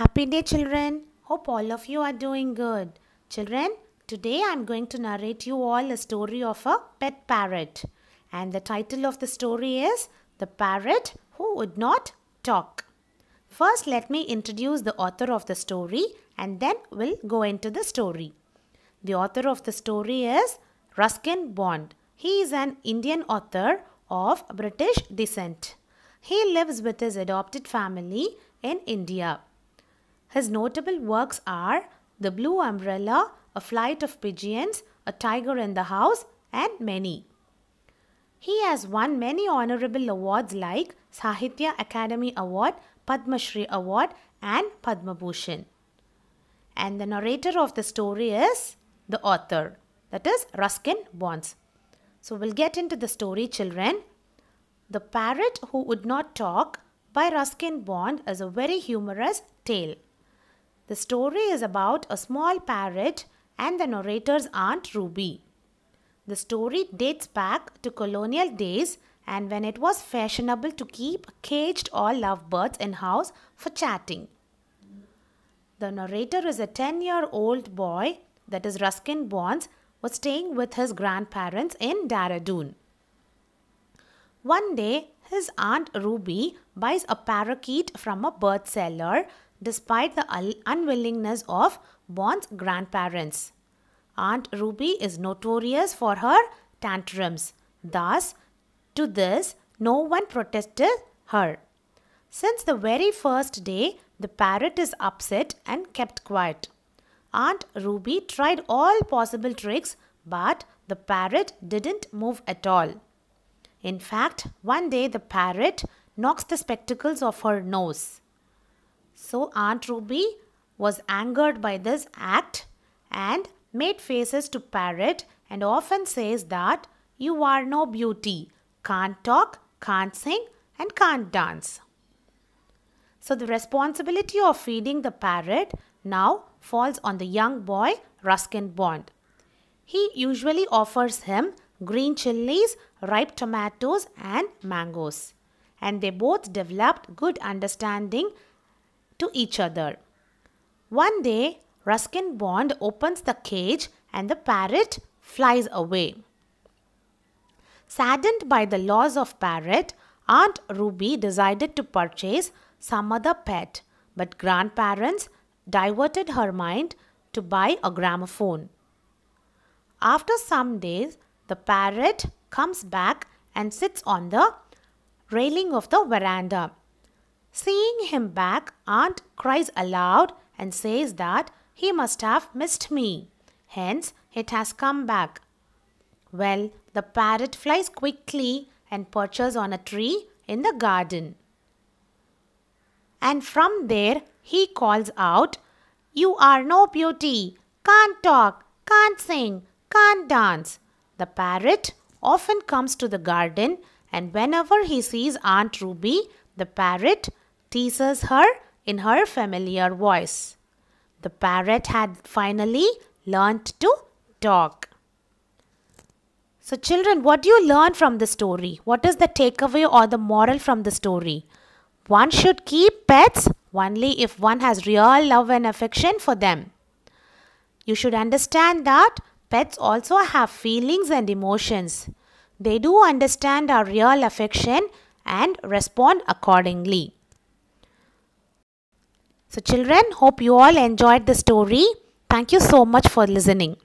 Happy day children. Hope all of you are doing good. Children, today I am going to narrate you all a story of a pet parrot. And the title of the story is The Parrot Who Would Not Talk. First let me introduce the author of the story and then we'll go into the story. The author of the story is Ruskin Bond. He is an Indian author of British descent. He lives with his adopted family in India. His notable works are The Blue Umbrella, A Flight of Pigeons, A Tiger in the House, and many. He has won many honorable awards like Sahitya Academy Award, Padma Shri Award, and Padma Bhushan. And the narrator of the story is the author, that is Ruskin Bonds. So we'll get into the story, children. The Parrot Who Would Not Talk by Ruskin Bond is a very humorous tale. The story is about a small parrot and the narrator's aunt Ruby. The story dates back to colonial days and when it was fashionable to keep caged or lovebirds in house for chatting. The narrator is a 10-year-old boy, that is Ruskin Bonds, was staying with his grandparents in Daradoon. One day, his aunt Ruby buys a parakeet from a bird seller despite the unwillingness of Bond's grandparents. Aunt Ruby is notorious for her tantrums. Thus, to this, no one protested her. Since the very first day, the parrot is upset and kept quiet. Aunt Ruby tried all possible tricks, but the parrot didn't move at all. In fact, one day the parrot knocks the spectacles off her nose. So Aunt Ruby was angered by this act and made faces to Parrot and often says that you are no beauty, can't talk, can't sing and can't dance. So the responsibility of feeding the parrot now falls on the young boy Ruskin Bond. He usually offers him green chilies, ripe tomatoes and mangoes. And they both developed good understanding to each other. One day, Ruskin Bond opens the cage and the parrot flies away. Saddened by the loss of parrot, Aunt Ruby decided to purchase some other pet, but grandparents diverted her mind to buy a gramophone. After some days, the parrot comes back and sits on the railing of the veranda. Seeing him back, aunt cries aloud and says that he must have missed me. Hence, it has come back. Well, the parrot flies quickly and perches on a tree in the garden. And from there, he calls out, You are no beauty, can't talk, can't sing, can't dance. The parrot often comes to the garden and whenever he sees Aunt Ruby, the parrot teases her in her familiar voice. The parrot had finally learnt to talk. So children, what do you learn from the story? What is the takeaway or the moral from the story? One should keep pets only if one has real love and affection for them. You should understand that pets also have feelings and emotions. They do understand our real affection and respond accordingly. So children, hope you all enjoyed the story. Thank you so much for listening.